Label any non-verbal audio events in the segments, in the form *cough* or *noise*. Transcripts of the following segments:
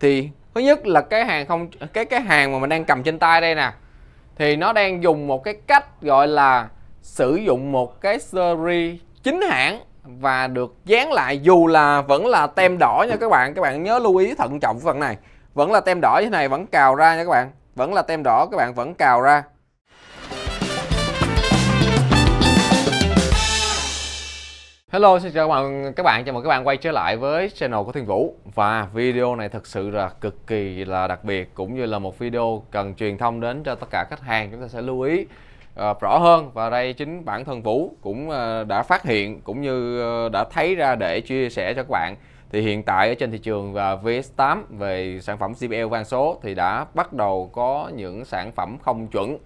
thì thứ nhất là cái hàng không cái cái hàng mà mình đang cầm trên tay đây nè thì nó đang dùng một cái cách gọi là sử dụng một cái series chính hãng và được dán lại dù là vẫn là tem đỏ nha các bạn các bạn nhớ lưu ý thận trọng phần này vẫn là tem đỏ như thế này vẫn cào ra nha các bạn vẫn là tem đỏ các bạn vẫn cào ra Hello, xin chào các bạn, các bạn chào mừng các bạn quay trở lại với channel của Thiên Vũ và video này thật sự là cực kỳ là đặc biệt cũng như là một video cần truyền thông đến cho tất cả khách hàng chúng ta sẽ lưu ý uh, rõ hơn và đây chính bản thân Vũ cũng uh, đã phát hiện cũng như uh, đã thấy ra để chia sẻ cho các bạn thì hiện tại ở trên thị trường và VS8 về sản phẩm CPL van số thì đã bắt đầu có những sản phẩm không chuẩn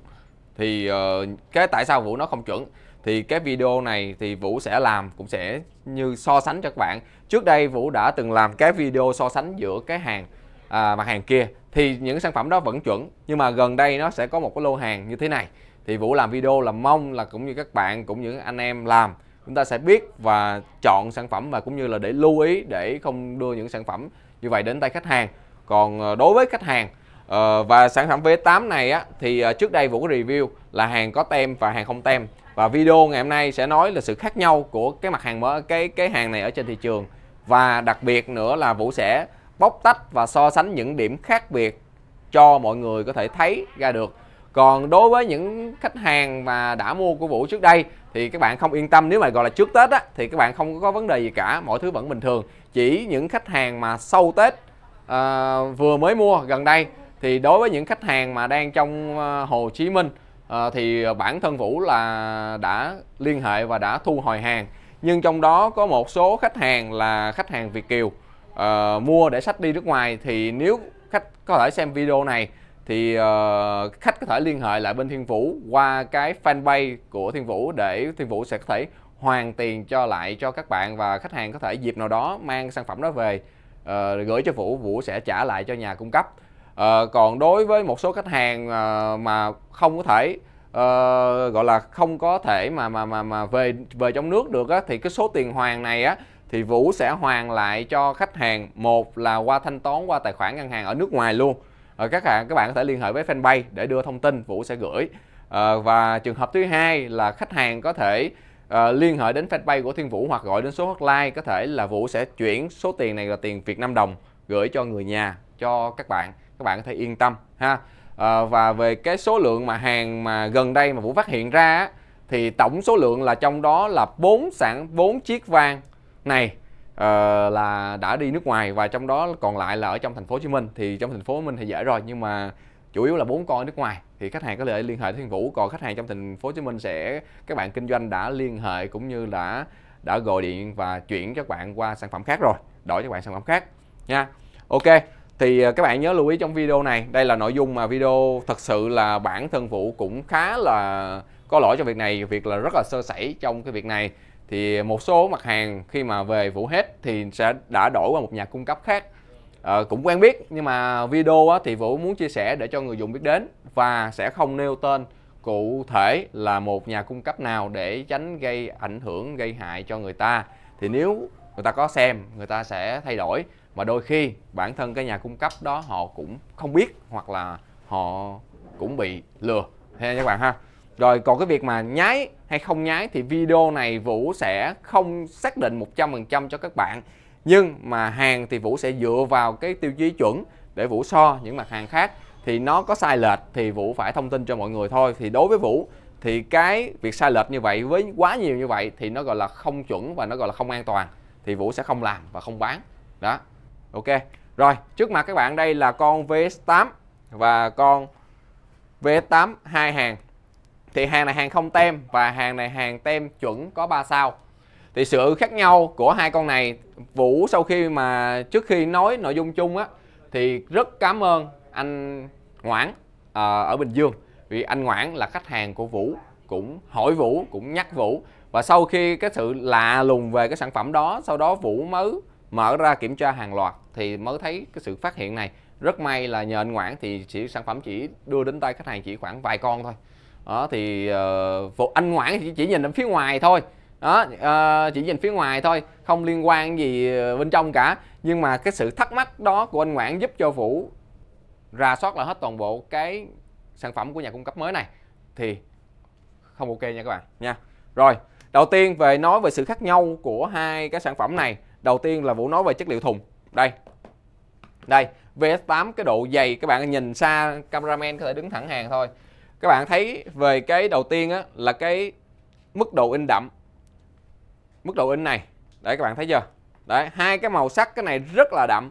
thì uh, cái tại sao Vũ nó không chuẩn thì cái video này thì Vũ sẽ làm cũng sẽ như so sánh cho các bạn trước đây Vũ đã từng làm cái video so sánh giữa cái hàng à, mặt hàng kia thì những sản phẩm đó vẫn chuẩn nhưng mà gần đây nó sẽ có một cái lô hàng như thế này thì Vũ làm video là mong là cũng như các bạn cũng những anh em làm chúng ta sẽ biết và chọn sản phẩm và cũng như là để lưu ý để không đưa những sản phẩm như vậy đến tay khách hàng còn ờ, đối với khách hàng ờ, và sản phẩm V8 này á, thì ờ, trước đây Vũ có review là hàng có tem và hàng không tem và video ngày hôm nay sẽ nói là sự khác nhau của cái mặt hàng mới cái cái hàng này ở trên thị trường và đặc biệt nữa là Vũ sẽ bóc tách và so sánh những điểm khác biệt cho mọi người có thể thấy ra được còn đối với những khách hàng mà đã mua của Vũ trước đây thì các bạn không yên tâm nếu mà gọi là trước Tết á thì các bạn không có vấn đề gì cả, mọi thứ vẫn bình thường. Chỉ những khách hàng mà sau Tết à, vừa mới mua gần đây thì đối với những khách hàng mà đang trong à, Hồ Chí Minh à, thì bản thân Vũ là đã liên hệ và đã thu hồi hàng nhưng trong đó có một số khách hàng là khách hàng Việt kiều à, mua để sách đi nước ngoài thì nếu khách có thể xem video này thì uh, khách có thể liên hệ lại bên Thiên Vũ qua cái fanpage của Thiên Vũ để Thiên Vũ sẽ có thể hoàn tiền cho lại cho các bạn và khách hàng có thể dịp nào đó mang sản phẩm đó về uh, gửi cho Vũ Vũ sẽ trả lại cho nhà cung cấp à, còn đối với một số khách hàng à, mà không có thể à, gọi là không có thể mà mà mà mà về về trong nước được á, thì cái số tiền hoàn này á thì Vũ sẽ hoàn lại cho khách hàng một là qua thanh toán qua tài khoản ngân hàng ở nước ngoài luôn à, các bạn các bạn có thể liên hệ với fanpage để đưa thông tin Vũ sẽ gửi à, và trường hợp thứ hai là khách hàng có thể à, liên hệ đến fanpage của Thiên Vũ hoặc gọi đến số hotline có thể là Vũ sẽ chuyển số tiền này là tiền Việt Nam đồng gửi cho người nhà cho các bạn các bạn có thể yên tâm ha à, và về cái số lượng mà hàng mà gần đây mà Vũ phát hiện ra thì tổng số lượng là trong đó là 4 sản 4 chiếc van này uh, là đã đi nước ngoài và trong đó còn lại là ở trong thành phố Hồ Chí Minh thì trong thành phố Hồ Chí Minh thì dễ rồi nhưng mà chủ yếu là bốn con ở nước ngoài thì khách hàng có thể liên hệ với Thiên Vũ còn khách hàng trong thành phố Hồ Chí Minh sẽ các bạn kinh doanh đã liên hệ cũng như đã đã gọi điện và chuyển cho các bạn qua sản phẩm khác rồi đổi cho các bạn sản phẩm khác nha ok thì ờ, các bạn nhớ lưu ý trong video này đây là nội dung mà video thật sự là bản thân vũ cũng khá là có lỗi cho việc này việc là rất là sơ sẩy trong cái việc này thì một số mặt hàng khi mà về vũ hết thì sẽ đã đổi qua một nhà cung cấp khác à, cũng quen biết nhưng mà video á, thì vũ muốn chia sẻ để cho người dùng biết đến và sẽ không nêu tên cụ thể là một nhà cung cấp nào để tránh gây ảnh hưởng gây hại cho người ta thì nếu người ta có xem người ta sẽ thay đổi mà đôi khi bản thân cái nhà cung cấp đó họ cũng không biết hoặc là họ cũng bị lừa ha các bạn ha rồi còn cái việc mà nhái hay không nhái thì video này Vũ sẽ không xác định 100% cho các bạn nhưng mà hàng thì Vũ sẽ dựa vào cái tiêu chí chuẩn để Vũ so những mặt hàng khác thì nó có sai lệch thì Vũ phải thông tin cho mọi người thôi thì đối với Vũ thì cái việc sai lệch như vậy với quá nhiều như vậy thì nó gọi là không chuẩn và nó gọi là không an toàn thì Vũ sẽ không làm và không bán đó ok rồi trước mặt các bạn đây là con VS8 và con VS8 hai hàng thì hàng này hàng không tem và hàng này hàng tem chuẩn có 3 sao thì sự khác nhau của hai con này Vũ sau khi mà trước khi nói nội dung chung á thì rất cảm ơn anh Ngoãn à, ở Bình Dương vì anh Ngoãn là khách hàng của Vũ cũng hỏi Vũ cũng nhắc Vũ và sau khi cái sự lạ lùng về cái sản phẩm đó sau đó Vũ mới mở ra kiểm tra hàng loạt thì mới thấy cái sự phát hiện này rất may là nhờ anh Ngoãn thì chỉ sản phẩm chỉ đưa đến tay khách hàng chỉ khoảng vài con thôi đó thì uh, anh Ngoãn thì chỉ nhìn ở phía ngoài thôi đó uh, chỉ nhìn phía ngoài thôi không liên quan gì ờ, bên trong cả nhưng mà cái sự thắc mắc đó của anh Ngoãn giúp cho Vũ rà soát lại hết toàn bộ cái sản phẩm của nhà cung cấp mới này thì không ok nha các bạn nha rồi đầu tiên về nói về sự khác nhau của hai cái sản phẩm này đầu tiên là vũ nói về chất liệu thùng đây đây VS8 cái độ dày các bạn nhìn xa cameraman có thể đứng thẳng hàng thôi các bạn thấy về cái đầu tiên á, là cái mức độ in đậm mức độ in này đấy các bạn thấy chưa đấy hai cái màu sắc cái này rất là đậm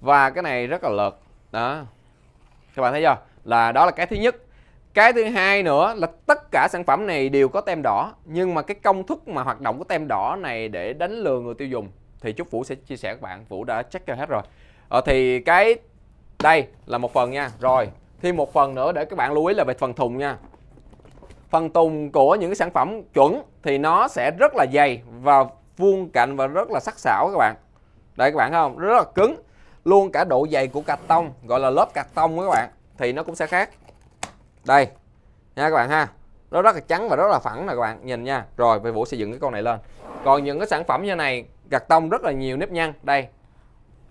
và cái này rất là lợt đó các bạn thấy chưa là đó là cái thứ nhất cái thứ hai nữa là tất cả sản phẩm này đều có tem đỏ nhưng mà cái công thức mà hoạt động của tem đỏ này để đánh lừa người tiêu dùng thì chúc Vũ sẽ chia sẻ các bạn Vũ đã check hết rồi ờ, thì cái đây là một phần nha rồi thêm một phần nữa để các bạn lưu ý là về phần thùng nha phần thùng của những cái sản phẩm chuẩn thì nó sẽ rất là dày và vuông cạnh và rất là sắc sảo các bạn đây các bạn thấy không rất là cứng luôn cả độ dày của cạc tông gọi là lớp cạc tông các bạn thì nó cũng sẽ khác đây nha các bạn ha nó rất là trắng và rất là phẳng nè các bạn nhìn nha rồi về vũ sẽ dựng cái con này lên còn những cái sản phẩm như này gạt tông rất là nhiều nếp nhăn đây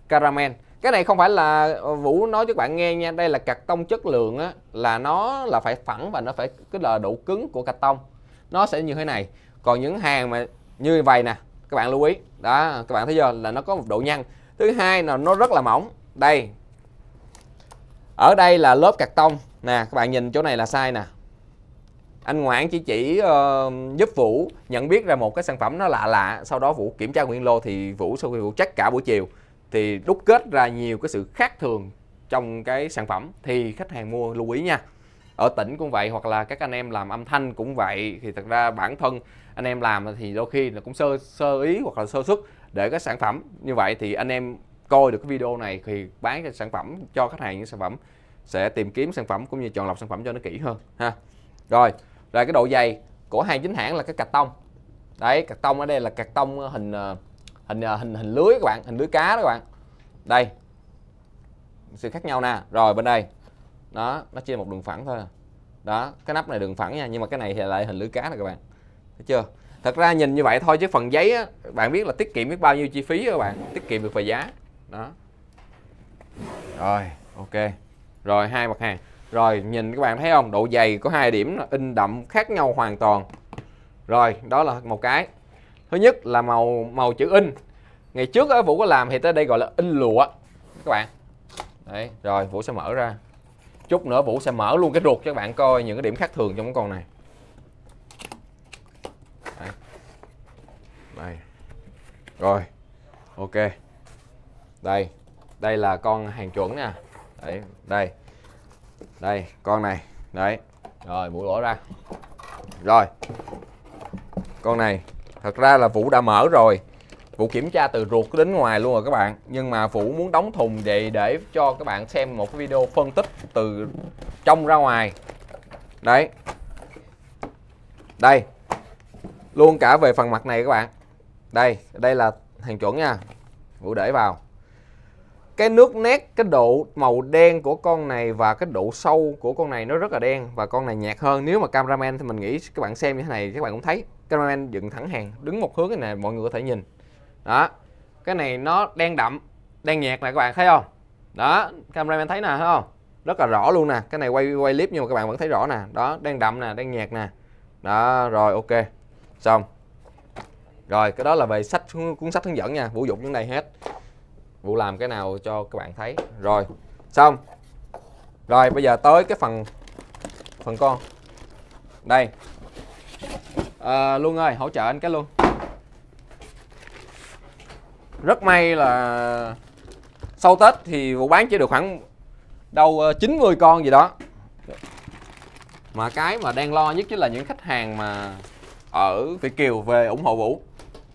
caramel cái này không phải là ờ, vũ nói cho các bạn nghe nha đây là cạc tông chất lượng á là nó là phải phẳng và nó phải cái là độ cứng của cạc tông nó sẽ như thế này còn những hàng mà như vậy nè các bạn lưu ý đó các bạn thấy chưa là nó có một độ nhăn thứ hai là nó rất là mỏng đây ở đây là lớp cạc tông nè các bạn nhìn chỗ này là sai nè anh ngoãn chỉ chỉ uh, giúp vũ nhận biết ra một cái sản phẩm nó lạ lạ sau đó vũ kiểm tra nguyên lô thì vũ sau khi vũ chắc cả buổi chiều thì đúc kết ra nhiều cái sự khác thường trong cái sản phẩm thì khách hàng mua lưu ý nha ở tỉnh cũng vậy hoặc là các anh em làm âm thanh cũng vậy thì thật ra bản thân anh em làm thì đôi khi là cũng sơ sơ ý hoặc là sơ xuất để cái sản phẩm như vậy thì anh em coi được cái video này thì bán cái sản phẩm cho khách hàng những sản phẩm sẽ tìm kiếm sản phẩm cũng như chọn lọc sản phẩm cho nó kỹ hơn ha rồi rồi cái độ dày của hàng chính hãng là cái cạch tông đấy cạch tông ở đây là cạch tông ờ, hình ờ, hình ờ, hình hình lưới các bạn hình lưới cá đó các bạn đây sự khác nhau nè rồi bên đây đó nó chia một đường phẳng thôi đó cái nắp này đường phẳng nha nhưng mà cái này thì lại hình lưới cá nè các bạn thấy chưa thật ra nhìn như vậy thôi chứ phần giấy á, bạn biết là tiết kiệm biết bao nhiêu chi phí các bạn tiết kiệm được về giá đó rồi ok rồi hai mặt hàng rồi nhìn các bạn thấy không? Độ dày có hai điểm in đậm khác nhau hoàn toàn. Rồi, đó là một cái. Thứ nhất là màu màu chữ in. Ngày trước ở Vũ có làm thì tới đây gọi là in lụa các bạn. Đấy, rồi Vũ sẽ mở ra. Chút nữa Vũ sẽ mở luôn cái ruột cho các bạn coi những cái điểm khác thường trong con này. Đấy. Đây. Rồi. Ok. Đây. Đây là con hàng chuẩn nè. Đấy, đây đây con này đấy rồi mũi lỗ ra rồi con này thật ra là vũ đã mở rồi Vũ kiểm tra từ ruột đến ngoài luôn rồi các bạn Nhưng mà Vũ muốn đóng thùng vậy để cho các bạn xem một cái video phân tích từ trong ra ngoài Đấy Đây Luôn cả về phần mặt này các bạn Đây, đây là hàng chuẩn nha Vũ để vào cái nước nét cái độ màu đen của con này và cái độ sâu của con này nó rất là đen và con này nhạt hơn nếu mà cameraman thì mình nghĩ các bạn xem như thế này các bạn cũng thấy cameraman dựng thẳng hàng đứng một hướng cái này mọi người có thể nhìn đó cái này nó đen đậm đen nhạt này các bạn thấy không đó cameraman thấy nè thấy không rất là rõ luôn nè cái này quay quay clip nhưng mà các bạn vẫn thấy rõ nè đó đen đậm nè đen nhạt nè đó rồi ok xong rồi cái đó là về sách cuốn sách hướng dẫn nha vũ dụng những này hết Vũ làm cái nào cho các bạn thấy rồi xong rồi bây giờ tới cái phần phần con đây à, Luân ơi hỗ trợ anh cái luôn rất may là sau Tết thì vụ bán chỉ được khoảng đâu 90 ờ, con gì đó mà cái mà đang lo nhất chính là những khách hàng mà ở Việt Kiều về ủng hộ Vũ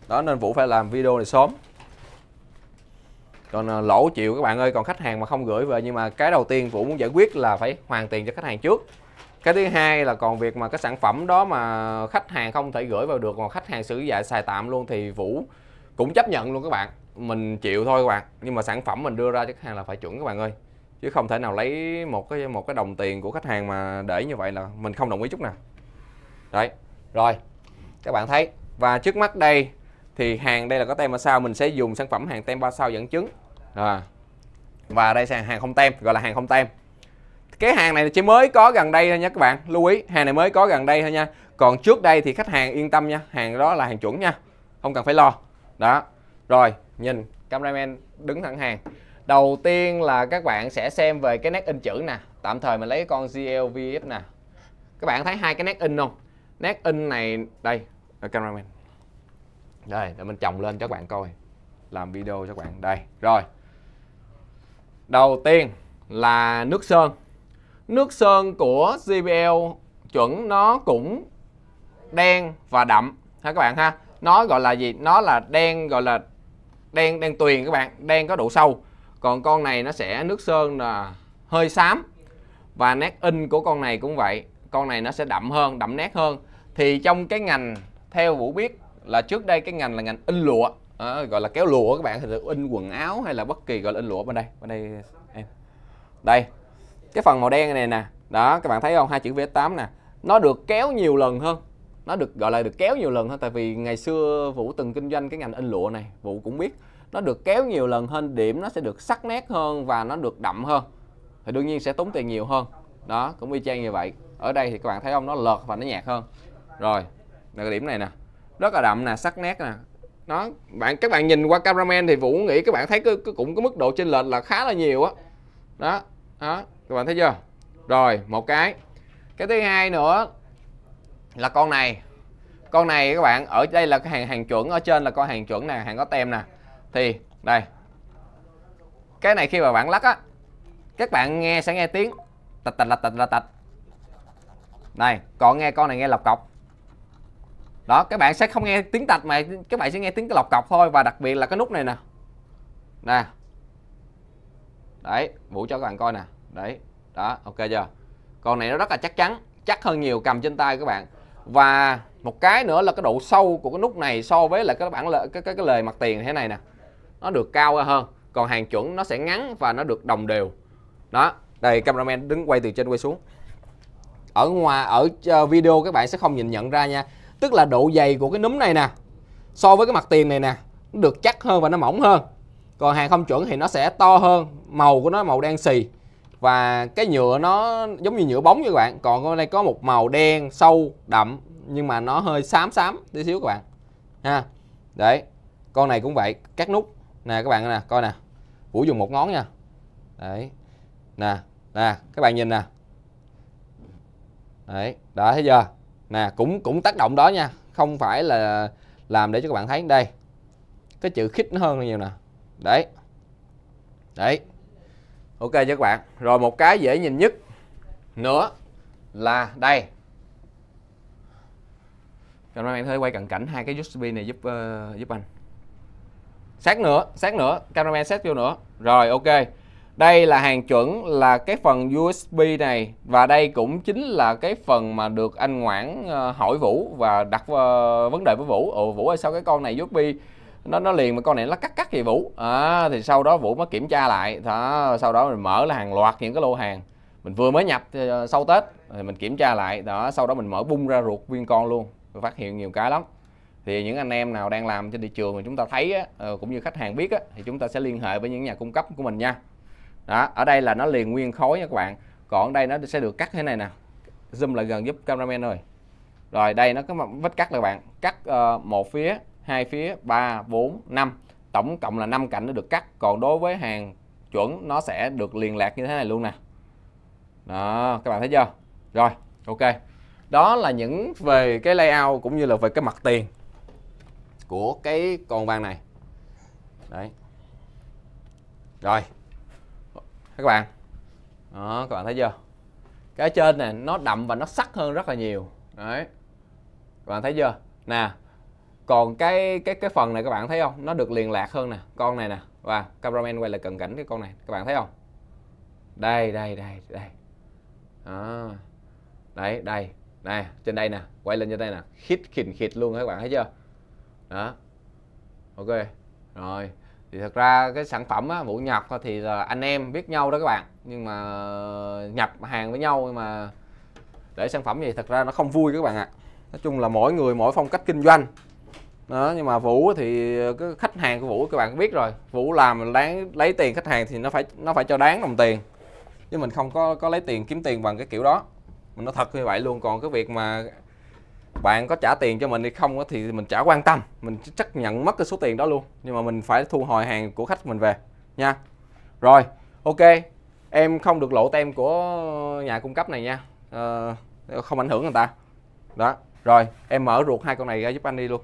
đó nên Vũ phải làm video này sớm còn à, lỗ chịu các bạn ơi còn khách hàng mà không gửi về nhưng mà cái đầu tiên vũ muốn giải quyết là phải hoàn tiền cho khách hàng trước cái thứ hai là còn việc mà cái sản phẩm đó mà khách hàng không thể gửi vào được còn khách hàng sử dụng xài tạm luôn thì vũ cũng chấp nhận luôn các bạn mình chịu thôi các bạn nhưng mà sản phẩm mình đưa ra cho khách hàng là phải chuẩn các bạn ơi chứ không thể nào lấy một cái một cái đồng tiền của khách hàng mà để như vậy là mình không đồng ý chút nào đấy rồi các bạn thấy và trước mắt đây thì hàng đây là có tem ba sao mình sẽ dùng sản phẩm hàng tem ba sao dẫn chứng à. và đây là hàng không tem gọi là hàng không tem cái hàng này chỉ mới có gần đây thôi nha các bạn lưu ý hàng này mới có gần đây thôi nha còn trước đây thì khách hàng yên tâm nha hàng đó là hàng chuẩn nha không cần phải lo đó rồi nhìn cameraman đứng thẳng hàng đầu tiên là các bạn sẽ xem về cái nét in chữ nè tạm thời mình lấy con GLVF nè các bạn thấy hai cái nét in không nét in này đây ờ, cameraman đây để mình chồng lên cho các bạn coi làm video cho các bạn đây rồi Đầu tiên là nước sơn. Nước sơn của JBL chuẩn nó cũng đen và đậm ha các bạn ha. Nó gọi là gì? Nó là đen gọi là đen đen tuyền các bạn, đen có độ sâu. Còn con này nó sẽ nước sơn là hơi xám. Và nét in của con này cũng vậy, con này nó sẽ đậm hơn, đậm nét hơn. Thì trong cái ngành theo Vũ biết là trước đây cái ngành là ngành in lụa à, gọi là kéo lụa các bạn thì được in quần áo hay là bất kỳ gọi là in lụa bên đây bên đây em đây cái phần màu đen này nè đó các bạn thấy không hai chữ V8 nè nó được kéo nhiều lần hơn nó được gọi là được kéo nhiều lần hơn tại vì ngày xưa Vũ từng kinh doanh cái ngành in lụa này Vũ cũng biết nó được kéo nhiều lần hơn điểm nó sẽ được sắc nét hơn và nó được đậm hơn thì đương nhiên sẽ tốn tiền nhiều hơn đó cũng y chang như vậy ở đây thì các bạn thấy không nó lợt và nó nhạt hơn rồi là cái điểm này nè rất là đậm nè sắc nét nè đó bạn các bạn nhìn qua cameraman thì vũ nghĩ các bạn thấy cứ cái cũng có mức độ trên lệch là khá là nhiều á đó. đó đó các bạn thấy chưa rồi một cái cái thứ hai nữa là con này con này các bạn ở đây là cái hàng hàng chuẩn ở trên là con hàng chuẩn nè hàng có tem nè thì đây cái này khi mà bạn lắc á các bạn nghe sẽ nghe tiếng tạch tạch là tạch là tạch này còn nghe con này nghe lọc cọc đó các bạn sẽ không nghe tiếng tạch mà các bạn sẽ nghe tiếng cái lọc cọc thôi và đặc biệt là cái nút này nè nè đấy vũ cho các bạn coi nè đấy đó ok chưa con này nó rất là chắc chắn chắc hơn nhiều cầm trên tay các bạn và một cái nữa là cái độ sâu của cái nút này so với là cái bản lề, cái cái cái lời mặt tiền thế này nè nó được cao hơn còn hàng chuẩn nó sẽ ngắn và nó được đồng đều đó đây cameraman đứng quay từ trên quay xuống ở ngoài ở ờ, video các bạn sẽ không nhìn nhận ra nha tức là độ dày của cái núm này nè so với cái mặt tiền này nè nó được chắc hơn và nó mỏng hơn còn hàng không chuẩn thì nó sẽ to hơn màu của nó màu đen xì và cái nhựa nó giống như nhựa bóng các bạn còn ở đây có một màu đen sâu đậm nhưng mà nó hơi xám xám tí xíu các bạn ha đấy con này cũng vậy cắt nút nè các bạn nè coi nè vũ dùng một ngón nha đấy nè nè các bạn nhìn nè đấy đã thấy chưa nè cũng cũng tác động đó nha không phải là làm để cho các bạn thấy đây cái chữ khít nó hơn nhiều nè đấy đấy ok cho các bạn rồi một cái dễ nhìn nhất nữa là đây cảm ơn bạn thấy quay cận cảnh hai cái USB này giúp uh, giúp anh sát nữa sát nữa cameraman xét vô nữa rồi ok đây là hàng chuẩn là cái phần USB này và đây cũng chính là cái phần mà được anh Ngoãn ờ, hỏi Vũ và đặt ờ, vấn đề với Vũ Ồ Vũ ơi sao cái con này USB nó nó liền mà con này nó cắt cắt gì Vũ à, thì sau đó Vũ mới kiểm tra lại đó, sau đó mình mở là hàng loạt những cái lô hàng mình vừa mới nhập ờ, sau Tết thì mình kiểm tra lại đó sau đó mình mở bung ra ruột viên con luôn phát hiện nhiều cái lắm thì những anh em nào đang làm trên thị trường mà chúng ta thấy á, cũng như khách hàng biết á, thì chúng ta sẽ liên hệ với những nhà cung cấp của mình nha đó ở đây là nó liền nguyên khối nha các bạn còn ở đây nó sẽ được cắt thế này nè zoom lại gần giúp cameraman ơi rồi đây nó có một vết cắt là bạn cắt uh, một phía hai phía 3 4 5 tổng cộng là 5 cạnh nó được cắt còn đối với hàng chuẩn nó sẽ được liền lạc như thế này luôn nè đó các bạn thấy chưa rồi ok đó là những về cái layout cũng như là về cái mặt tiền của cái con vàng này đấy rồi các bạn đó các bạn thấy chưa cái trên này nó đậm và nó sắc hơn rất là nhiều đấy các bạn thấy chưa nè còn cái cái cái phần này các bạn thấy không nó được liền lạc hơn nè con này nè và cameraman quay lại cận cảnh cái con này các bạn thấy không đây đây đây đây đó. đấy đây nè trên đây nè quay lên trên đây nè khít khìn khịt luôn các bạn thấy chưa đó ok rồi thì thật ra cái sản phẩm á, vụ nhập thì là anh em biết nhau đó các bạn nhưng mà nhập hàng với nhau nhưng mà để sản phẩm gì thật ra nó không vui các bạn ạ à. nói chung là mỗi người mỗi phong cách kinh doanh đó, nhưng mà vũ thì cái khách hàng của vũ các bạn biết rồi vũ làm lấy, lấy tiền khách hàng thì nó phải nó phải cho đáng đồng tiền chứ mình không có có lấy tiền kiếm tiền bằng cái kiểu đó mình nó thật như vậy luôn còn cái việc mà bạn có trả tiền cho mình hay không thì mình chả quan tâm mình chấp nhận mất cái số tiền đó luôn nhưng mà mình phải thu hồi hàng của khách mình về nha rồi ok em không được lộ tem của nhà cung cấp này nha à, không ảnh hưởng người ta đó rồi em mở ruột hai con này ra giúp anh đi luôn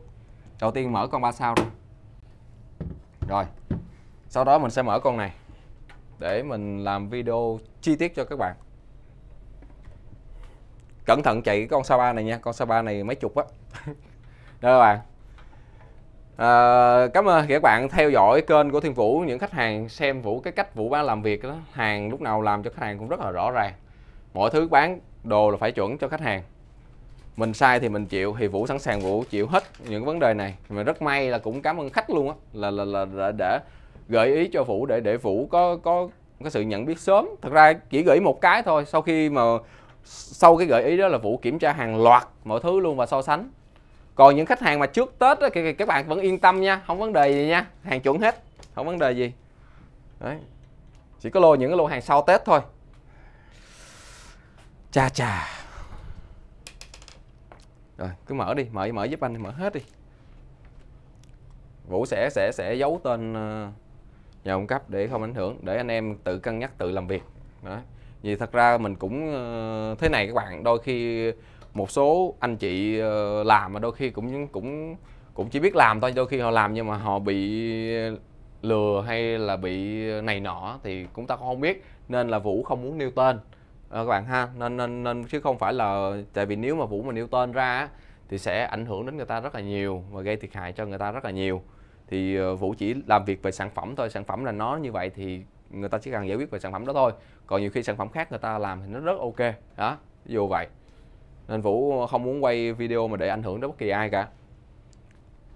đầu tiên mở con ba sao rồi rồi sau đó mình sẽ mở con này để mình làm video chi tiết cho các bạn cẩn thận chạy cái con Sapa này nha con Sapa này mấy chục á *laughs* đây các bạn à, cảm ơn các bạn theo dõi kênh của Thiên Vũ những khách hàng xem Vũ cái cách Vũ ba làm việc đó hàng lúc nào làm cho khách hàng cũng rất là rõ ràng mọi thứ bán đồ là phải chuẩn cho khách hàng mình sai thì mình chịu thì Vũ sẵn sàng Vũ chịu hết những vấn đề này mà rất may là cũng cảm ơn khách luôn á là là là, là để gợi ý cho Vũ để để Vũ có có có sự nhận biết sớm thật ra chỉ gửi một cái thôi sau khi mà sau cái gợi ý đó là vũ kiểm tra hàng loạt mọi thứ luôn và so sánh còn những khách hàng mà trước tết á, thì các bạn vẫn yên tâm nha không vấn đề gì nha hàng chuẩn hết không vấn đề gì Đấy. chỉ có lô những cái lô hàng sau tết thôi cha cha rồi cứ mở đi mở mở giúp anh đi mở hết đi vũ sẽ sẽ sẽ giấu tên ờ, nhà cung cấp để không ảnh hưởng để anh em tự cân nhắc tự làm việc Đấy vì thật ra mình cũng ờ, thế này các bạn đôi khi một số anh chị ờ, làm mà đôi khi cũng cũng cũng chỉ biết làm thôi đôi khi họ làm nhưng mà họ bị lừa hay là bị này nọ thì cũng ta cũng không biết nên là vũ không muốn nêu tên à, các bạn ha nên, nên nên chứ không phải là tại vì nếu mà vũ mà nêu tên ra thì sẽ ảnh hưởng đến người ta rất là nhiều và gây thiệt hại cho người ta rất là nhiều thì vũ chỉ làm việc về sản phẩm thôi sản phẩm là nó như vậy thì người ta chỉ cần giải quyết về sản phẩm đó thôi còn nhiều khi sản phẩm khác người ta làm thì nó rất ok đó dù vậy nên vũ không muốn quay video mà để ảnh hưởng đến bất kỳ ai cả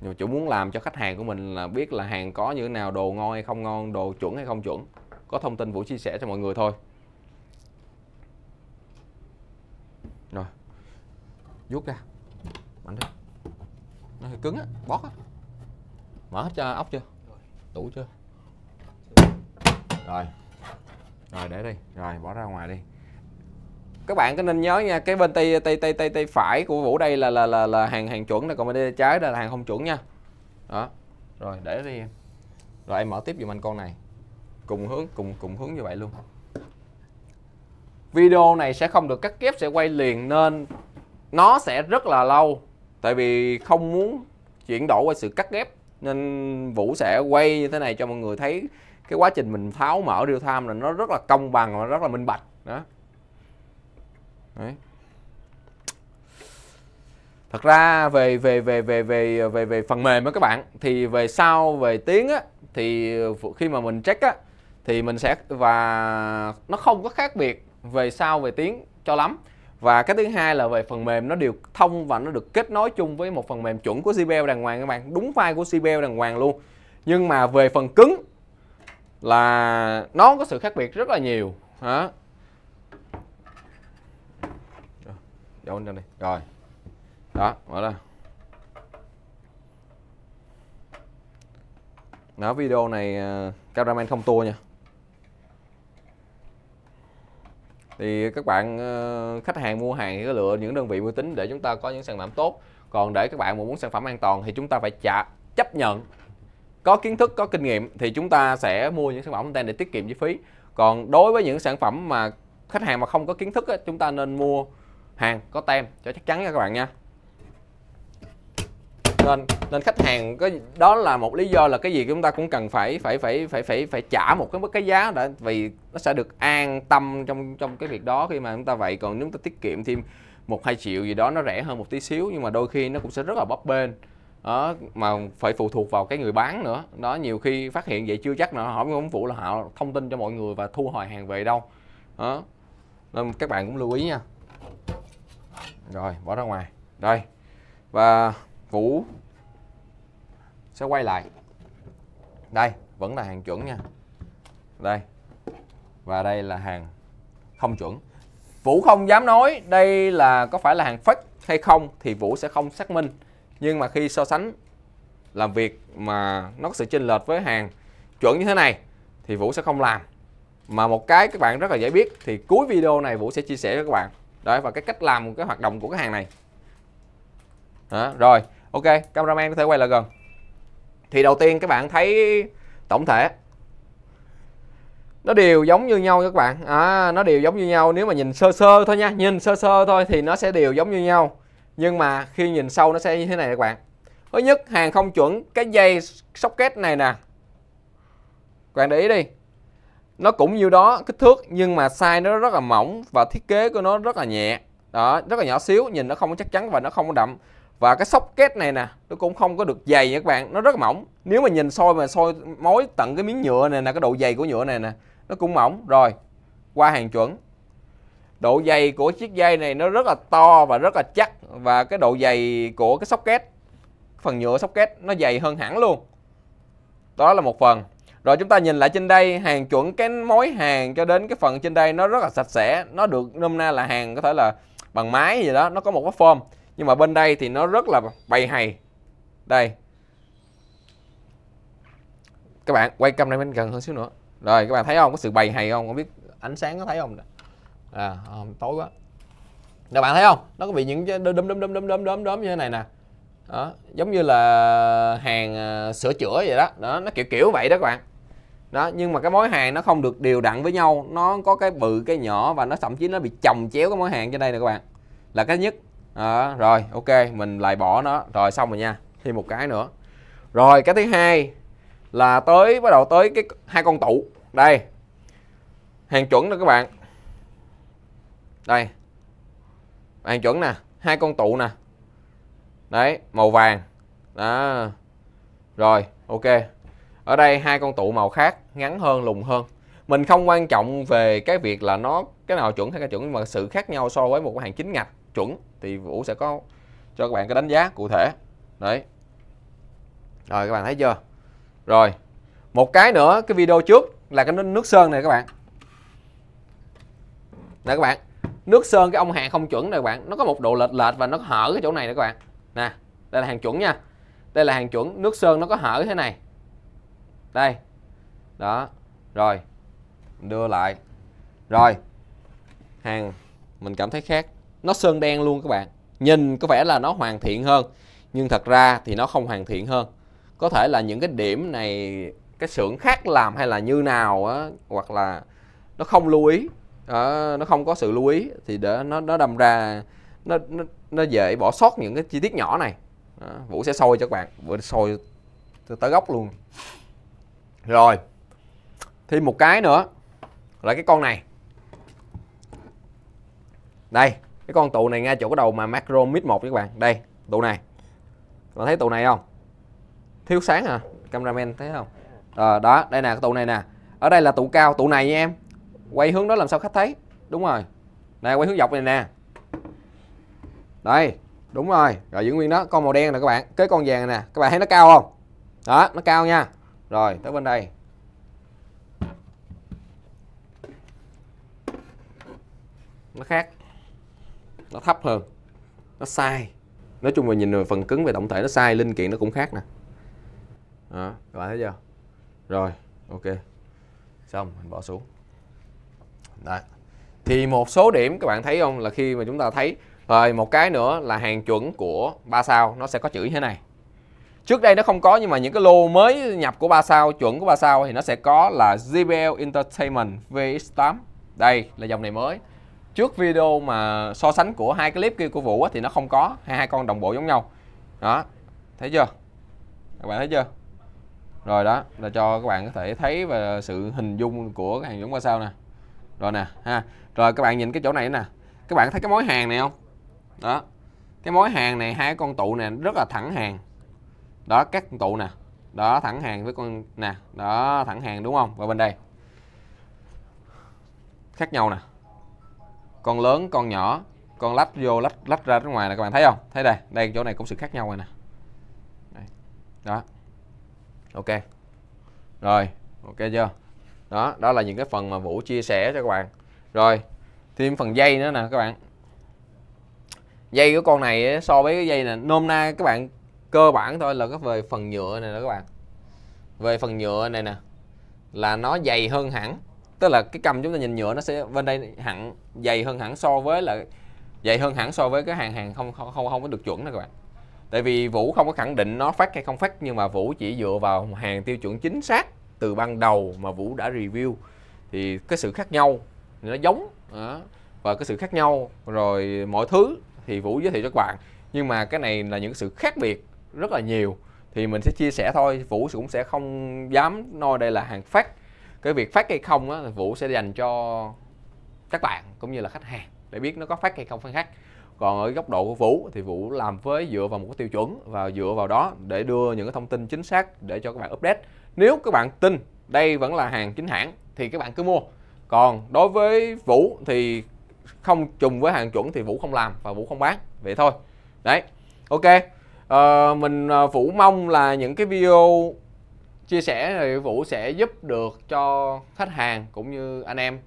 nhưng mà chủ muốn làm cho khách hàng của mình là biết là hàng có như thế nào đồ ngon hay không ngon đồ chuẩn hay không chuẩn có thông tin vũ chia sẻ cho mọi người thôi rồi rút ra mạnh đi nó hơi cứng á bót á mở hết cho ốc chưa tủ chưa rồi rồi để đi rồi bỏ ra ngoài đi các bạn có nên nhớ nha cái bên tay tay tay tay tay phải của vũ đây là là là, là hàng hàng chuẩn này còn bên trái đây là hàng không chuẩn nha đó rồi để đi em rồi em mở tiếp giùm anh con này cùng hướng cùng cùng hướng như vậy luôn video này sẽ không được cắt ghép sẽ quay liền nên nó sẽ rất là lâu tại vì không muốn chuyển đổi qua sự cắt ghép nên vũ sẽ quay như thế này cho mọi người thấy cái quá trình mình tháo mở real time là nó rất là công bằng và rất là minh bạch đó Đấy. thật ra về về về về về về về phần mềm á các bạn thì về sau về tiếng á thì khi mà mình check á thì mình sẽ và nó không có khác biệt về sau về tiếng cho lắm và cái thứ hai là về phần mềm nó đều thông và nó được kết nối chung với một phần mềm chuẩn của Cbel đàng hoàng các bạn đúng file của Cbel đàng hoàng luôn nhưng mà về phần cứng là nó có sự khác biệt rất là nhiều hả dấu lên đi rồi đó mở ra nó video này uh, cameraman không tua nha thì các bạn à, khách hàng mua hàng thì có lựa những đơn vị uy tín để chúng ta có những sản phẩm tốt còn để các bạn muốn sản phẩm an toàn thì chúng ta phải trả chấp nhận có kiến thức có kinh nghiệm thì chúng ta sẽ mua những sản phẩm content để tiết kiệm chi phí còn đối với những sản phẩm mà khách hàng mà không có kiến thức á, chúng ta nên mua hàng có tem cho chắc chắn nha các bạn nha nên nên khách hàng có đó là một lý do là cái gì chúng ta cũng cần phải phải phải phải phải phải trả một cái mức cái giá đã vì nó sẽ được an tâm trong trong cái việc đó khi mà chúng ta vậy còn nếu chúng ta tiết kiệm thêm một hai triệu gì đó nó rẻ hơn một tí xíu nhưng mà đôi khi nó cũng sẽ rất là bấp bênh đó, mà phải phụ thuộc vào cái người bán nữa đó nhiều khi phát hiện vậy chưa chắc nữa, họ không phụ là họ thông tin cho mọi người và thu hồi hàng về đâu đó nên các bạn cũng lưu ý nha rồi bỏ ra ngoài đây và vũ sẽ quay lại đây vẫn là hàng chuẩn nha đây và đây là hàng không chuẩn vũ không dám nói đây là có phải là hàng fake hay không thì vũ sẽ không xác minh nhưng mà khi so sánh làm việc mà nó có sự chênh lệch với hàng chuẩn như thế này thì Vũ sẽ không làm mà một cái các bạn rất là dễ biết thì cuối video này Vũ sẽ chia sẻ cho các bạn đấy và cái cách làm cái hoạt động của cái hàng này đó, rồi ok cameraman có thể quay lại gần thì đầu tiên các bạn thấy tổng thể nó đều giống như nhau các bạn à, nó đều giống như nhau nếu mà nhìn sơ sơ thôi nha nhìn sơ sơ thôi thì nó sẽ đều giống như nhau nhưng mà khi nhìn sâu nó sẽ như thế này các bạn thứ nhất hàng không chuẩn cái dây socket này nè các bạn để ý đi nó cũng như đó kích thước nhưng mà size nó rất là mỏng và thiết kế của nó rất là nhẹ đó rất là nhỏ xíu nhìn nó không có chắc chắn và nó không có đậm và cái socket này nè nó cũng không có được dày nha các bạn nó rất mỏng nếu mà nhìn soi mà soi mối tận cái miếng nhựa này nè cái độ dày của nhựa này nè nó cũng mỏng rồi qua hàng chuẩn độ dày của chiếc dây này nó rất là to và rất là chắc và cái độ dày của cái socket phần nhựa socket nó dày hơn hẳn luôn đó là một phần rồi chúng ta nhìn lại trên đây hàng chuẩn cái mối hàng cho đến cái phần trên đây nó rất là sạch sẽ nó được nôm na là hàng có thể là bằng máy gì đó nó có một cái form nhưng mà bên đây thì nó rất là bày hày đây các bạn quay camera bên gần hơn xíu nữa rồi các bạn thấy không có sự bày hày không không biết ánh sáng có thấy không à, tối quá các bạn thấy không nó có bị những cái đốm đốm đốm đốm đốm đốm đốm như thế này nè đó, giống như là hàng à, sửa chữa vậy đó. đó nó kiểu kiểu vậy đó các bạn đó nhưng mà cái mối hàng nó không được đều đặn với nhau nó có cái bự cái nhỏ và nó thậm chí nó bị chồng chéo cái mối hàng trên đây nè các bạn là cái nhất à, rồi ok mình lại bỏ nó rồi xong rồi nha thêm một cái nữa rồi cái thứ hai là tới bắt đầu tới cái hai con tụ đây hàng chuẩn đó các bạn đây hàng chuẩn nè hai con tụ nè đấy màu vàng đó rồi ok ở đây hai con tụ màu khác ngắn hơn lùng hơn mình không quan trọng về cái việc là nó cái nào chuẩn hay cái chuẩn nhưng mà sự khác nhau so với một cái hàng chính ngạch chuẩn thì vũ sẽ có cho các bạn cái đánh giá cụ thể đấy rồi các bạn thấy chưa rồi một cái nữa cái video trước là cái nước sơn này các bạn nè các bạn nước sơn cái ông hàng không chuẩn này các bạn nó có một độ lệch lệch và nó hở cái chỗ này nữa các bạn nè đây là hàng chuẩn nha đây là hàng chuẩn nước sơn nó có hở thế này đây đó rồi đưa lại rồi hàng mình cảm thấy khác nó sơn đen luôn các bạn nhìn có vẻ là nó hoàn thiện hơn nhưng thật ra thì nó không hoàn thiện hơn có thể là những cái điểm này cái xưởng khác làm hay là như nào á hoặc là nó không lưu ý à, nó không có sự lưu ý thì để nó nó đâm ra nó nó, nó dễ bỏ sót những cái chi tiết nhỏ này à, vũ sẽ sôi cho các bạn vừa sôi tới gốc luôn rồi thêm một cái nữa là cái con này đây cái con tụ này ngay chỗ cái đầu mà macro mid một các bạn đây tụ này bạn thấy tụ này không thiếu sáng hả à? cameraman thấy không à, đó đây nè cái tụ này nè ở đây là tụ cao tụ này nha em quay hướng đó làm sao khách thấy đúng rồi nè quay hướng dọc này nè đây đúng rồi rồi giữ nguyên đó con màu đen nè các bạn cái con vàng nè các bạn thấy nó cao không đó nó cao nha rồi tới bên đây nó khác nó thấp hơn nó sai nói chung là nhìn về phần cứng về tổng thể nó sai linh kiện nó cũng khác nè đó các bạn thấy chưa rồi ok xong mình bỏ xuống đó. Thì một số điểm các bạn thấy không là khi mà chúng ta thấy rồi một cái nữa là hàng chuẩn của 3 sao nó sẽ có chữ như thế này. Trước đây nó không có nhưng mà những cái lô mới nhập của 3 sao, chuẩn của 3 sao thì nó sẽ có là JBL Entertainment VX8. Đây là dòng này mới. Trước video mà so sánh của hai clip kia của Vũ thì nó không có hai, hai con đồng bộ giống nhau. Đó. Thấy chưa? Các bạn thấy chưa? Rồi đó, là cho các bạn có thể thấy và sự hình dung của hàng chuẩn 3 sao nè rồi nè ha rồi các bạn nhìn cái chỗ này nè các bạn thấy cái mối hàng này không đó cái mối hàng này hai con tụ này rất là thẳng hàng đó các con tụ nè đó thẳng hàng với con nè đó thẳng hàng đúng không và bên đây khác nhau nè con lớn con nhỏ con lách vô lách lách ra bên ngoài nè các bạn thấy không thấy đây đây chỗ này cũng sự khác nhau rồi nè đó ok rồi ok chưa đó đó là những cái phần mà vũ chia sẻ cho các bạn rồi thêm phần dây nữa nè các bạn dây của con này so với cái dây này nôm na các bạn cơ bản thôi là cái về phần nhựa này nè các bạn về phần nhựa này nè là nó dày hơn hẳn tức là cái cầm chúng ta nhìn nhựa nó sẽ bên đây hẳn dày hơn hẳn so với là dày hơn hẳn so với cái hàng hàng không không không, không có được chuẩn nè các bạn tại vì vũ không có khẳng định nó phát hay không phát nhưng mà vũ chỉ dựa vào hàng tiêu chuẩn chính xác từ ban đầu mà Vũ đã review thì cái sự khác nhau nó giống và cái sự khác nhau rồi mọi thứ thì Vũ giới thiệu cho các bạn nhưng mà cái này là những sự khác biệt rất là nhiều thì mình sẽ chia sẻ thôi Vũ cũng sẽ không dám nói đây là hàng phát cái việc phát hay không á Vũ sẽ dành cho các bạn cũng như là khách hàng để biết nó có phát hay không phát khác còn ở góc độ của Vũ thì Vũ làm với dựa vào một cái tiêu chuẩn và dựa vào đó để đưa những cái thông tin chính xác để cho các bạn update nếu các bạn tin đây vẫn là hàng chính hãng thì các bạn cứ mua. Còn đối với Vũ thì không trùng với hàng chuẩn thì Vũ không làm và Vũ không bán. Vậy thôi. Đấy. Ok. À, mình ờ, Vũ mong là những cái video chia sẻ thì Vũ sẽ giúp được cho khách hàng cũng như anh em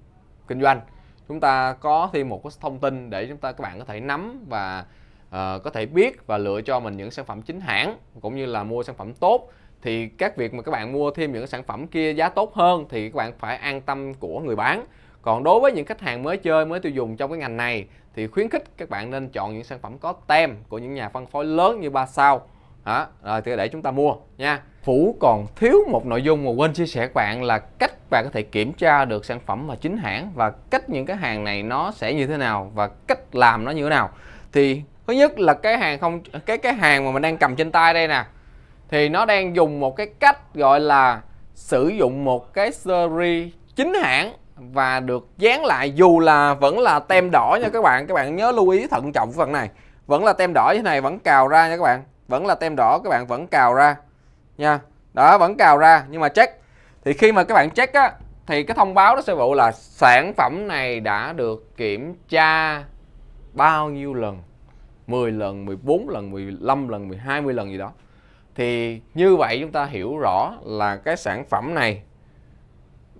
kinh doanh chúng ta có thêm một cái thông tin để chúng ta các bạn có thể nắm và uh, có thể biết và lựa cho mình những sản phẩm chính hãng cũng như là mua sản phẩm tốt thì các việc mà các bạn mua thêm những sản phẩm kia giá tốt hơn thì các bạn phải an tâm của người bán còn đối với những khách hàng mới chơi mới tiêu dùng trong cái ngành này thì khuyến khích các bạn nên chọn những sản phẩm có tem của những nhà phân phối lớn như ba sao đó rồi thì để chúng ta mua nha phủ còn thiếu một nội dung mà quên chia sẻ các bạn là cách bạn có thể kiểm tra được sản phẩm mà chính hãng và cách những cái hàng này nó sẽ như thế nào và cách làm nó như thế nào thì thứ nhất là cái hàng không cái cái hàng mà mình đang cầm trên tay đây nè thì nó đang dùng một cái cách gọi là sử dụng một cái series chính hãng và được dán lại dù là vẫn là tem đỏ nha các bạn các bạn nhớ lưu ý thận trọng phần này vẫn là tem đỏ như thế này vẫn cào ra nha các bạn vẫn là tem đỏ các bạn vẫn cào ra nha đó vẫn cào ra nhưng mà check thì khi mà các bạn check á thì cái thông báo đó sẽ vụ là sản phẩm này đã được kiểm tra bao nhiêu lần 10 lần 14 lần 15 lần 20 lần gì đó thì như vậy chúng ta hiểu rõ là cái sản phẩm này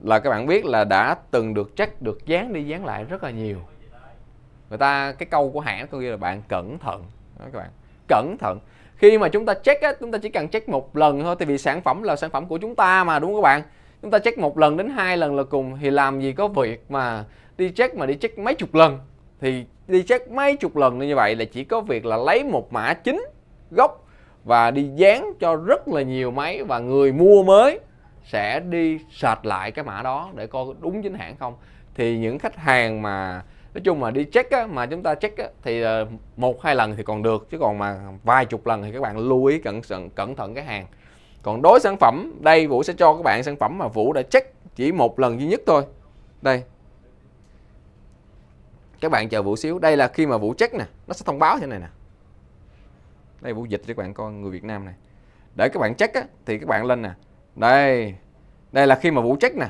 là các bạn biết là đã từng được trách được dán đi dán lại rất là nhiều người ta cái câu của hãng câu kia là bạn cẩn thận đó các bạn cẩn thận khi mà chúng ta check á, chúng ta chỉ cần check một lần thôi thì vì sản phẩm là sản phẩm của chúng ta mà đúng không các bạn chúng ta check một lần đến hai lần là cùng thì làm gì có việc mà đi check mà đi check mấy chục lần thì đi check mấy chục lần như vậy là chỉ có việc là lấy một mã chính gốc và đi dán cho rất là nhiều máy và người mua mới sẽ đi sệt lại cái mã đó để coi đúng chính hãng không thì những khách hàng mà nói chung mà đi check á, mà chúng ta check á, thì ờ, một hai lần thì còn được chứ còn mà vài chục lần thì các bạn lưu ý cẩn thận cẩn thận cái hàng còn đối sản phẩm đây vũ sẽ cho các bạn sản phẩm mà vũ đã check chỉ một lần duy nhất thôi đây các bạn chờ vũ xíu đây là khi mà vũ check nè nó sẽ thông báo thế này nè đây vũ dịch cho các bạn coi người Việt Nam này để các bạn check á, thì các bạn lên nè đây đây là khi mà vũ check nè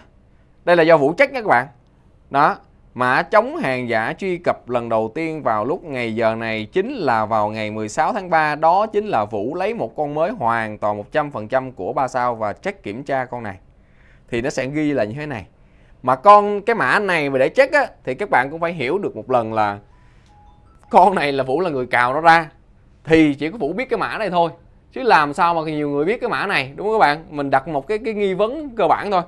đây là do vũ check nha các bạn đó mã chống hàng giả truy cập lần đầu tiên vào lúc ngày giờ này chính là vào ngày 16 tháng 3 đó chính là Vũ lấy một con mới hoàn toàn 100% của ba sao và check kiểm tra con này thì nó sẽ ghi là như thế này mà con cái mã này mà để check á thì các bạn cũng phải hiểu được một lần là con này là Vũ là người cào nó ra thì chỉ có vũ biết cái mã này thôi chứ làm sao mà nhiều người biết cái mã này đúng không các bạn mình đặt một cái cái nghi vấn cơ bản thôi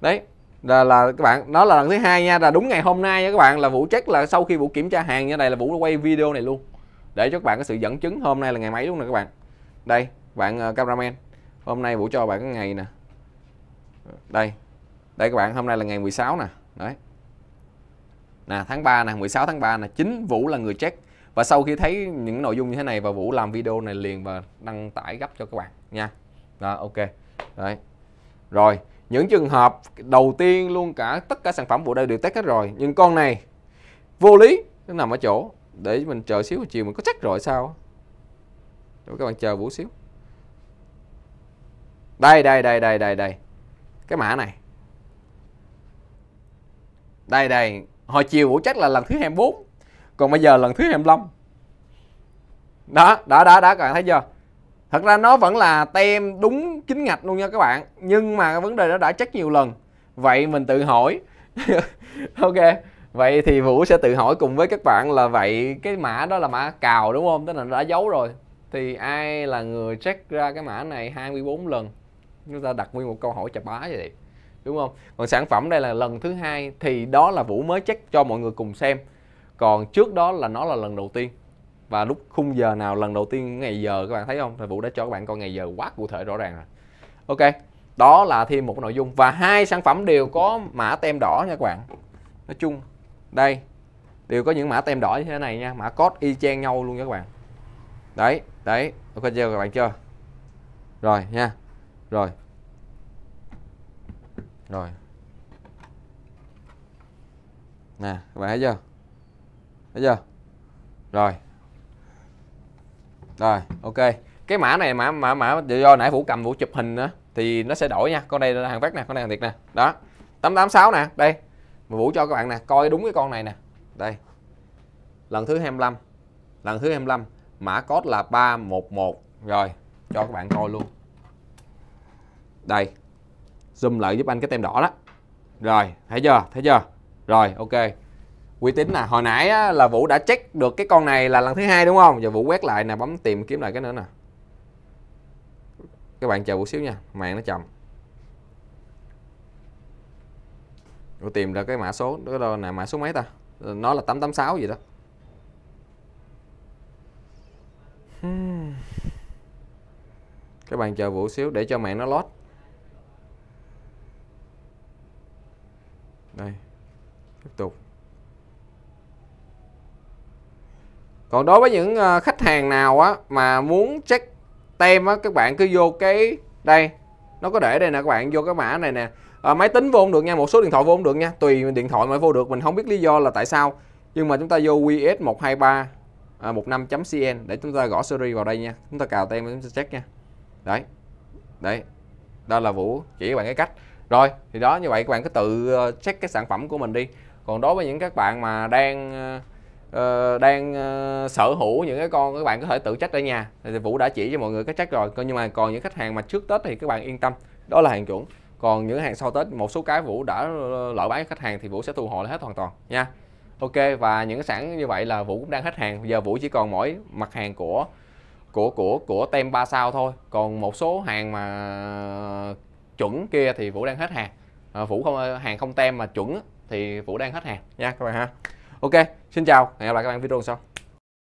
đấy là là các bạn đó là lần thứ hai nha là đúng ngày hôm nay nha các bạn là vũ check là sau khi vũ kiểm tra hàng như này là vũ quay video này luôn để cho các bạn có sự dẫn chứng hôm nay là ngày mấy luôn nè các bạn đây bạn uh, cameraman hôm nay vũ cho bạn cái ngày nè đây đây các bạn hôm nay là ngày 16 nè đấy nè tháng 3 nè 16 tháng 3 nè chính vũ là người check và sau khi thấy những nội dung như thế này và vũ làm video này liền và đăng tải gấp cho các bạn nha đó ok đấy rồi những trường hợp đầu tiên luôn cả tất cả sản phẩm vũ đây đều test hết rồi nhưng con này vô lý nó nằm ở chỗ để mình chờ xíu chiều mình có chắc rồi sao rồi các bạn chờ vũ xíu đây đây đây đây đây đây cái mã này đây đây hồi chiều vũ chắc là lần thứ 24 còn bây giờ lần thứ 25 đó đó đó đó các bạn thấy chưa thật ra nó vẫn là tem đúng chính ngạch luôn nha các bạn nhưng mà vấn đề nó đã chắc nhiều lần vậy mình tự hỏi *laughs* ok vậy thì vũ sẽ tự hỏi cùng với các bạn là vậy cái mã đó là mã cào đúng không tức là đã giấu rồi thì ai là người check ra cái mã này 24 lần chúng ta đặt nguyên một câu hỏi chập bá vậy đúng không còn sản phẩm đây là lần thứ hai thì đó là vũ mới check cho mọi người cùng xem còn trước đó là nó là lần đầu tiên và lúc khung giờ nào lần đầu tiên ngày giờ các bạn thấy không thời vũ đã cho các bạn coi ngày giờ quá cụ thể rõ ràng rồi ok đó là thêm một nội dung và hai sản phẩm đều có mã tem đỏ nha các bạn nói chung đây đều có những mã tem đỏ như thế này nha mã code y chang nhau luôn nha các bạn đấy đấy ok chưa các bạn chưa rồi nha rồi rồi nè các bạn thấy chưa Thấy chưa? Rồi. Rồi, ok. Cái mã này mã mã mã do nãy Vũ cầm Vũ chụp hình á thì nó sẽ đổi nha. Con này là hàng vắt nè, con này hàng thiệt nè. Đó. 886 nè, đây. Mà Vũ cho các bạn nè, coi đúng cái con này nè. Đây. Lần thứ 25. Lần thứ 25, mã code là 311. Rồi, cho các bạn coi luôn. Đây. Zoom lại giúp anh cái tem đỏ đó. Rồi, thấy chưa? Thấy chưa? Rồi, ok uy tín nè à, hồi nãy á, là vũ đã check được cái con này là lần thứ hai đúng không giờ vũ quét lại nè bấm tìm kiếm lại cái nữa nè các bạn chờ vũ xíu nha mạng nó chậm Vũ tìm ra cái mã số đó đâu nè mã số mấy ta nó là 886 gì đó hmm. các bạn chờ vũ xíu để cho mạng nó lót đây tiếp tục còn đối với những ờ, khách hàng nào á mà muốn check tem á các bạn cứ vô cái đây nó có để đây nè các bạn vô cái mã này nè à, máy tính vô không được nha một số điện thoại vô không được nha tùy điện thoại mới vô được mình không biết lý do là tại sao nhưng mà chúng ta vô qs 123 à, 15.cn để chúng ta gõ series vào đây nha chúng ta cào tem chúng ta check nha đấy đấy đó là vũ chỉ các bạn cái cách rồi thì đó như vậy các bạn cứ tự ờ, check cái sản phẩm của mình đi còn đối với những các bạn mà đang uh, đang uh, sở hữu những cái con các bạn có thể tự trách ở nhà thì Vũ đã chỉ cho mọi người cái trách rồi nhưng mà còn những khách hàng mà trước Tết thì các bạn yên tâm đó là hàng chuẩn còn những hàng sau Tết một số cái Vũ đã lỡ bán khách hàng thì Vũ sẽ thu hồi hết hoàn toàn nha Ok và những sản như vậy là Vũ cũng đang hết hàng giờ Vũ chỉ còn mỗi mặt hàng của của của của tem 3 sao thôi còn một số hàng mà chuẩn kia thì Vũ đang hết hàng ờ, Vũ không hàng không tem mà chuẩn thì Vũ đang hết hàng nha các bạn ha ok xin chào hẹn gặp lại các bạn video sau